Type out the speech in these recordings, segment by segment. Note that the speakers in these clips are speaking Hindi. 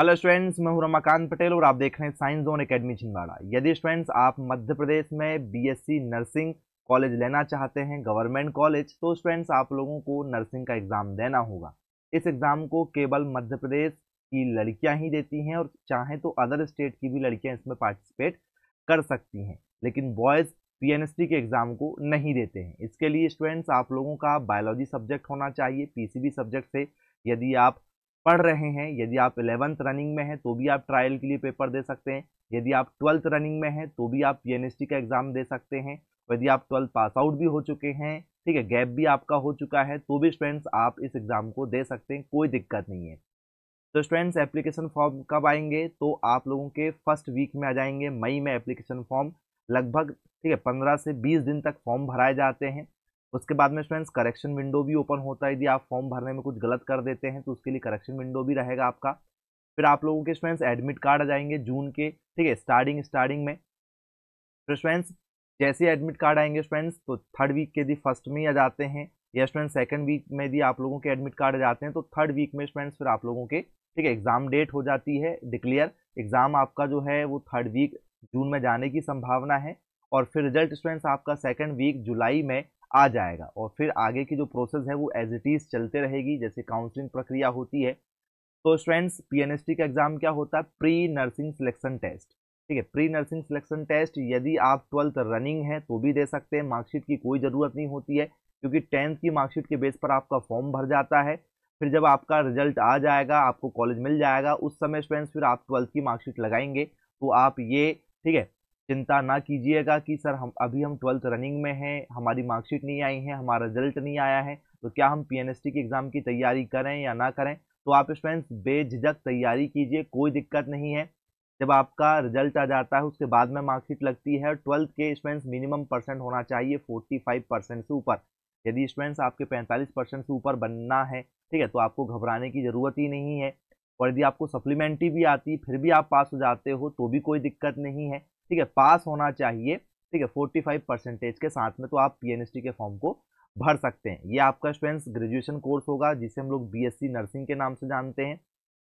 हेलो स्टूडेंट्स मैं हूं रमाकांत पटेल और आप देख रहे हैं साइंस जोन एकेडमी छिंदवाड़ा यदि स्टूडेंट्स आप मध्य प्रदेश में बीएससी नर्सिंग कॉलेज लेना चाहते हैं गवर्नमेंट कॉलेज तो स्टूडेंट्स आप लोगों को नर्सिंग का एग्ज़ाम देना होगा इस एग्ज़ाम को केवल मध्य प्रदेश की लड़कियाँ ही देती हैं और चाहें तो अदर स्टेट की भी लड़कियाँ इसमें पार्टिसिपेट कर सकती हैं लेकिन बॉयज़ पी के एग्ज़ाम को नहीं देते हैं इसके लिए स्टूडेंट्स आप लोगों का बायोलॉजी सब्जेक्ट होना चाहिए पी सब्जेक्ट से यदि आप पढ़ रहे हैं यदि आप इलेवंथ रनिंग में हैं तो भी आप ट्रायल के लिए पेपर दे सकते हैं यदि आप ट्वेल्थ रनिंग में हैं तो भी आप पी का एग्ज़ाम दे सकते हैं यदि आप ट्वेल्थ पास आउट भी हो चुके हैं ठीक है गैप भी आपका हो चुका है तो भी स्टूडेंट्स आप इस एग्ज़ाम को दे सकते हैं कोई दिक्कत नहीं है तो स्टूडेंट्स एप्लीकेशन फॉर्म कब आएंगे तो आप लोगों के फर्स्ट वीक में आ जाएंगे मई में एप्लीकेशन फॉर्म लगभग ठीक है पंद्रह से बीस दिन तक फॉर्म भराए जाते हैं उसके बाद में फ्रेंड्स करेक्शन विंडो भी ओपन होता है यदि आप फॉर्म भरने में कुछ गलत कर देते हैं तो उसके लिए करेक्शन विंडो भी रहेगा आपका फिर आप लोगों के फ्रेंड्स एडमिट कार्ड आ जाएंगे जून के ठीक है स्टार्टिंग स्टार्टिंग में फिर फ्रेंड्स जैसे एडमिट कार्ड आएंगे फ्रेंड्स तो थर्ड वीक के यदि फर्स्ट में ही आ जाते हैं या फ्रेंड्स सेकेंड वीक में यदि आप लोगों के एडमिट कार्ड आ जाते हैं तो थर्ड वीक में फ्रेंड्स फिर आप लोगों के ठीक है एग्ज़ाम डेट हो जाती है डिक्लेयर एग्ज़ाम आपका जो है वो थर्ड वीक जून में जाने की संभावना है और फिर रिजल्ट स्टूडेंट्स आपका सेकेंड वीक जुलाई में आ जाएगा और फिर आगे की जो प्रोसेस है वो एज इट इज़ चलते रहेगी जैसे काउंसलिंग प्रक्रिया होती है तो स्टूडेंट्स पीएनएसटी का एग्ज़ाम क्या होता है प्री नर्सिंग सिलेक्शन टेस्ट ठीक है प्री नर्सिंग सिलेक्शन टेस्ट यदि आप ट्वेल्थ रनिंग है तो भी दे सकते हैं मार्कशीट की कोई ज़रूरत नहीं होती है क्योंकि टेंथ की मार्कशीट के बेस पर आपका फॉर्म भर जाता है फिर जब आपका रिजल्ट आ जाएगा आपको कॉलेज मिल जाएगा उस समय स्टूडेंट्स फिर आप ट्वेल्थ की मार्कशीट लगाएंगे तो आप ये ठीक है चिंता ना कीजिएगा कि सर हम अभी हम ट्वेल्थ रनिंग में हैं हमारी मार्कशीट नहीं आई है हमारा रिजल्ट नहीं आया है तो क्या हम पी की एग्ज़ाम की तैयारी करें या ना करें तो आप स्टूडेंट्स बेझिझक तैयारी कीजिए कोई दिक्कत नहीं है जब आपका रिजल्ट आ जाता है उसके बाद में मार्कशीट लगती है ट्वेल्थ के स्टूडेंट्स मिनिमम परसेंट होना चाहिए फोर्टी फाइव परसेंट से ऊपर यदि स्टूडेंट्स आपके पैंतालीस परसेंट से ऊपर बनना है ठीक है तो आपको घबराने की ज़रूरत ही नहीं है और यदि आपको सप्लीमेंट्री भी आती फिर भी आप पास हो जाते हो तो भी कोई दिक्कत नहीं है ठीक है पास होना चाहिए ठीक है फोर्टी फाइव परसेंटेज के साथ में तो आप पी के फॉर्म को भर सकते हैं ये आपका स्टूडेंट्स ग्रेजुएशन कोर्स होगा जिसे हम लोग सी नर्सिंग के नाम से जानते हैं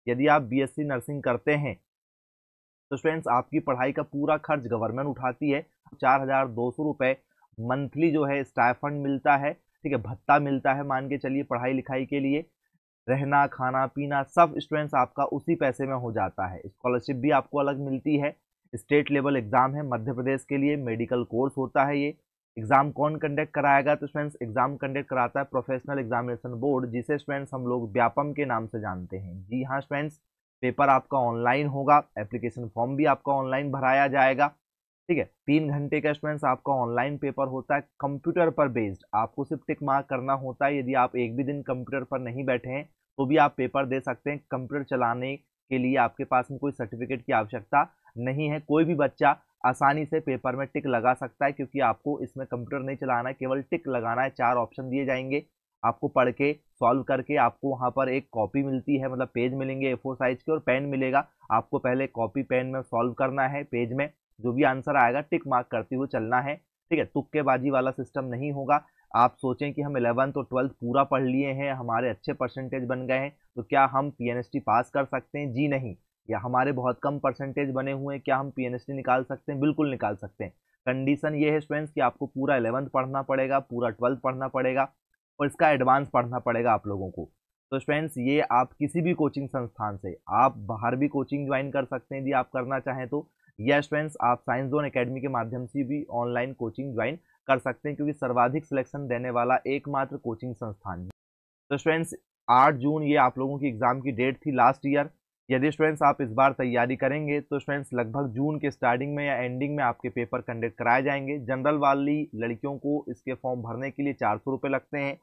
यदि आप सी नर्सिंग करते हैं तो स्टूडेंट्स आपकी पढ़ाई का पूरा खर्च गवर्नमेंट उठाती है चार हज़ार दो सौ रुपये मंथली जो है स्टाइफंड मिलता है ठीक है भत्ता मिलता है मान के चलिए पढ़ाई लिखाई के लिए रहना खाना पीना सब स्टूडेंट्स आपका उसी पैसे में हो जाता है स्कॉलरशिप भी आपको अलग मिलती है स्टेट लेवल एग्ज़ाम है मध्य प्रदेश के लिए मेडिकल कोर्स होता है ये एग्ज़ाम कौन कंडक्ट कराएगा तो स्टूडेंट्स एग्ज़ाम कंडक्ट कराता है प्रोफेशनल एग्जामिनेशन बोर्ड जिसे स्टूडेंट्स हम लोग व्यापम के नाम से जानते हैं जी हाँ स्टूडेंट्स पेपर आपका ऑनलाइन होगा एप्लीकेशन फॉर्म भी आपका ऑनलाइन भराया जाएगा ठीक है तीन घंटे का स्टूडेंट्स आपका ऑनलाइन पेपर होता है कंप्यूटर पर बेस्ड आपको सिर्फ टिक मार्क करना होता है यदि आप एक भी दिन कंप्यूटर पर नहीं बैठे हैं तो भी आप पेपर दे सकते हैं कंप्यूटर चलाने के लिए आपके पास में कोई सर्टिफिकेट की आवश्यकता नहीं है कोई भी बच्चा आसानी से पेपर में टिक लगा सकता है क्योंकि आपको इसमें कंप्यूटर नहीं चलाना है केवल टिक लगाना है चार ऑप्शन दिए जाएंगे आपको पढ़ के सॉल्व करके आपको वहाँ पर एक कॉपी मिलती है मतलब पेज मिलेंगे ए फोर साइज के और पेन मिलेगा आपको पहले कॉपी पेन में सॉल्व करना है पेज में जो भी आंसर आएगा टिक मार्क करते हुए चलना है ठीक है तुक्केबाजी वाला सिस्टम नहीं होगा आप सोचें कि हम इलेवंथ और ट्वेल्थ पूरा पढ़ लिए हैं हमारे अच्छे परसेंटेज बन गए हैं तो क्या हम पी पास कर सकते हैं जी नहीं या हमारे बहुत कम परसेंटेज बने हुए हैं क्या हम पी निकाल सकते हैं बिल्कुल निकाल सकते हैं कंडीशन ये है स्टूडेंट्स कि आपको पूरा इलेवंथ पढ़ना पड़ेगा पूरा ट्वेल्थ पढ़ना पड़ेगा और इसका एडवांस पढ़ना पड़ेगा आप लोगों को तो स्टूडेंट्स ये आप किसी भी कोचिंग संस्थान से आप बाहर भी कोचिंग ज्वाइन कर सकते हैं यदि आप करना चाहें तो यस फ्रेंड्स आप साइंस जोन अकेडमी के माध्यम से भी ऑनलाइन कोचिंग ज्वाइन कर सकते हैं क्योंकि सर्वाधिक सिलेक्शन देने वाला एकमात्र कोचिंग संस्थान है तो स्टूडेंट्स आठ जून ये आप लोगों की एग्ज़ाम की डेट थी लास्ट ईयर यदि स्टूडेंट्स आप इस बार तैयारी करेंगे तो स्टूडेंट्स लगभग जून के स्टार्टिंग में या एंडिंग में आपके पेपर कंडक्ट कराए जाएंगे जनरल वाली लड़कियों को इसके फॉर्म भरने के लिए चार सौ लगते हैं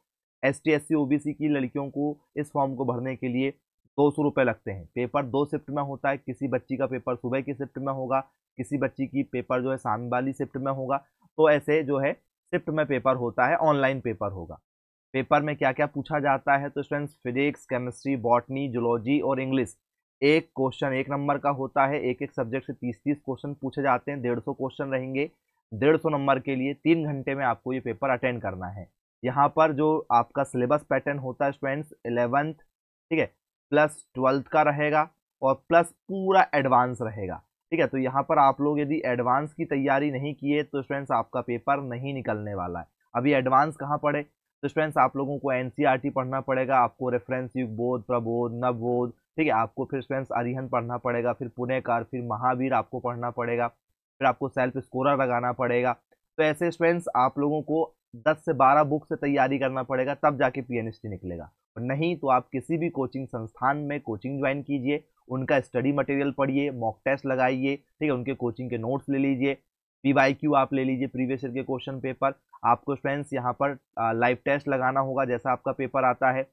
S T S C O B C की लड़कियों को इस फॉर्म को भरने के लिए दो सौ रुपये लगते हैं पेपर दो शिफ्ट में होता है किसी बच्ची का पेपर सुबह की शिफ्ट में होगा किसी बच्ची की पेपर जो है शाम वाली शिफ्ट में होगा तो ऐसे जो है शिफ्ट में पेपर होता है ऑनलाइन पेपर होगा पेपर में क्या क्या पूछा जाता है तो students physics chemistry botany zoology और इंग्लिश एक क्वेश्चन एक नंबर का होता है एक एक सब्जेक्ट से तीस तीस क्वेश्चन पूछे जाते हैं डेढ़ सौ क्वेश्चन रहेंगे डेढ़ सौ नंबर के लिए तीन घंटे में आपको ये पेपर अटेंड करना है यहाँ पर जो आपका सिलेबस पैटर्न होता है स्टूडेंट्स एलेवेंथ ठीक है प्लस ट्वेल्थ का रहेगा और प्लस पूरा एडवांस रहेगा ठीक है तो यहाँ पर आप लोग यदि एडवांस की तैयारी नहीं किए तो स्टूडेंट्स आपका पेपर नहीं निकलने वाला है अभी एडवांस कहाँ पढ़े तो स्टूडेंट्स आप लोगों को एन e पढ़ना पड़ेगा आपको रेफरेंस युग बोध प्रबोध नवबोध ठीक है आपको फिर स्टूडेंट्स अरिहन पढ़ना पड़ेगा फिर पुणेकार फिर महावीर आपको पढ़ना पड़ेगा फिर आपको सेल्फ स्कोरर लगाना पड़ेगा तो ऐसे स्टूडेंट्स आप लोगों को 10 से 12 बुक से तैयारी करना पड़ेगा तब जाके पी e निकलेगा और नहीं तो आप किसी भी कोचिंग संस्थान में कोचिंग ज्वाइन कीजिए उनका स्टडी मटेरियल पढ़िए मॉक टेस्ट लगाइए ठीक है उनके कोचिंग के नोट्स ले लीजिए पी वाई क्यू आप ले लीजिए प्रीवियस ईयर के क्वेश्चन पेपर आपको फ्रेंड्स यहाँ पर लाइव टेस्ट लगाना होगा जैसा आपका पेपर आता है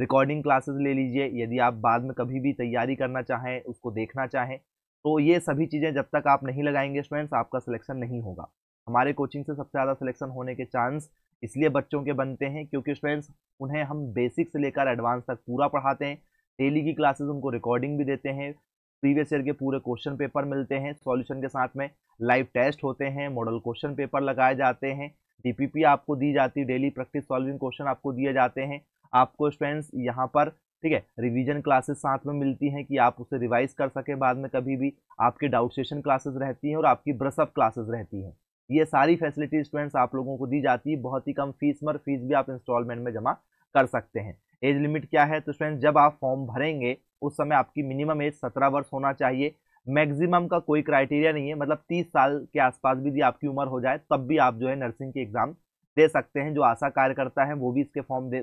रिकॉर्डिंग क्लासेस ले लीजिए यदि आप बाद में कभी भी तैयारी करना चाहें उसको देखना चाहें तो ये सभी चीज़ें जब तक आप नहीं लगाएंगे स्टूडेंट्स आपका सिलेक्शन नहीं होगा हमारे कोचिंग से सबसे ज़्यादा सिलेक्शन होने के चांस इसलिए बच्चों के बनते हैं क्योंकि स्टूडेंट्स उन्हें हम बेसिक से लेकर एडवांस तक पूरा पढ़ाते हैं डेली की क्लासेस उनको रिकॉर्डिंग भी देते हैं प्रीवियस ईयर के पूरे क्वेश्चन पेपर मिलते हैं सॉल्यूशन के साथ में लाइव टेस्ट होते हैं मॉडल क्वेश्चन पेपर लगाए जाते हैं डी आपको दी जाती है डेली प्रैक्टिस सॉल्विंग क्वेश्चन आपको दिए जाते हैं आपको स्टूडेंट्स यहाँ पर ठीक है रिवीजन क्लासेस साथ में मिलती हैं कि आप उसे रिवाइज कर सकें बाद में कभी भी आपके डाउट सेशन क्लासेस रहती हैं और आपकी ब्रसअप क्लासेस रहती हैं ये सारी फैसिलिटी स्टूडेंट्स आप लोगों को दी जाती है बहुत ही कम फीस मर फीस भी आप इंस्टॉलमेंट में जमा कर सकते हैं एज लिमिट क्या है तो स्टूडेंट्स जब आप फॉर्म भरेंगे उस समय आपकी मिनिमम एज सत्रह वर्ष होना चाहिए मैक्सिमम का कोई क्राइटेरिया नहीं है मतलब तीस साल के आसपास भी यदि आपकी उम्र हो जाए तब भी आप जो है नर्सिंग की एग्ज़ाम दे सकते हैं जो आशा कार्यकर्ता है वो भी इसके फॉर्म दे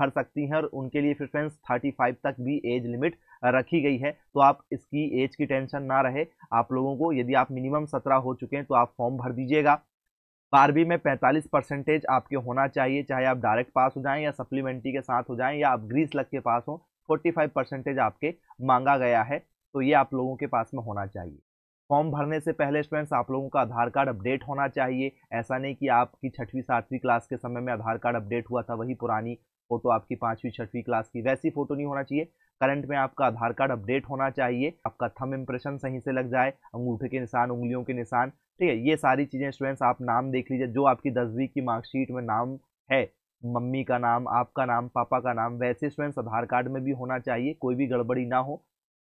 भर सकती हैं और उनके लिए फिर फ्रेंड्स 35 तक भी एज लिमिट रखी गई है तो आप इसकी एज की टेंशन ना रहे आप लोगों को यदि आप मिनिमम सत्रह हो चुके हैं तो आप फॉर्म भर दीजिएगा बारहवीं में 45 परसेंटेज आपके होना चाहिए चाहे आप डायरेक्ट पास हो जाएं या सप्लीमेंट्री के साथ हो जाएं या आप ग्रीस लग के पास हों फोर्टी परसेंटेज आपके मांगा गया है तो ये आप लोगों के पास में होना चाहिए फॉर्म भरने से पहले स्टूडेंट्स आप लोगों का आधार कार्ड अपडेट होना चाहिए ऐसा नहीं कि आपकी छठवीं सातवीं क्लास के समय में आधार कार्ड अपडेट हुआ था वही पुरानी फ़ोटो आपकी पांचवी छठवीं क्लास की वैसी फ़ोटो नहीं होना चाहिए करंट में आपका आधार कार्ड अपडेट होना चाहिए आपका थम इम्प्रेशन सही से लग जाए अंगूठे के निशान उंगलियों के निशान ठीक है ये सारी चीज़ें स्टूडेंट्स आप नाम देख लीजिए जो आपकी दसवीं की मार्कशीट में नाम है मम्मी का नाम आपका नाम पापा का नाम वैसे स्टूडेंट्स आधार कार्ड में भी होना चाहिए कोई भी गड़बड़ी ना हो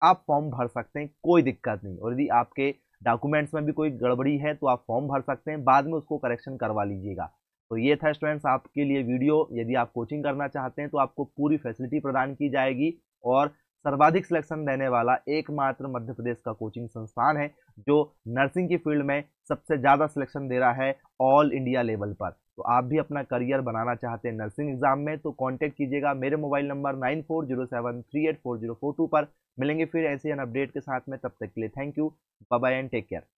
आप फॉर्म भर सकते हैं कोई दिक्कत नहीं और यदि आपके डॉक्यूमेंट्स में भी कोई गड़बड़ी है तो आप फॉर्म भर सकते हैं बाद में उसको करेक्शन करवा लीजिएगा तो ये था स्टूडेंट्स आपके लिए वीडियो यदि आप कोचिंग करना चाहते हैं तो आपको पूरी फैसिलिटी प्रदान की जाएगी और सर्वाधिक सिलेक्शन देने वाला एकमात्र मध्य प्रदेश का कोचिंग संस्थान है जो नर्सिंग की फील्ड में सबसे ज़्यादा सिलेक्शन दे रहा है ऑल इंडिया लेवल पर तो आप भी अपना करियर बनाना चाहते हैं नर्सिंग एग्जाम में तो कांटेक्ट कीजिएगा मेरे mobile number nine four zero seven three eight four zero four two पर मिलेंगे फिर ऐसे अपडेट के साथ में तब तक के लिए thank you bye and take care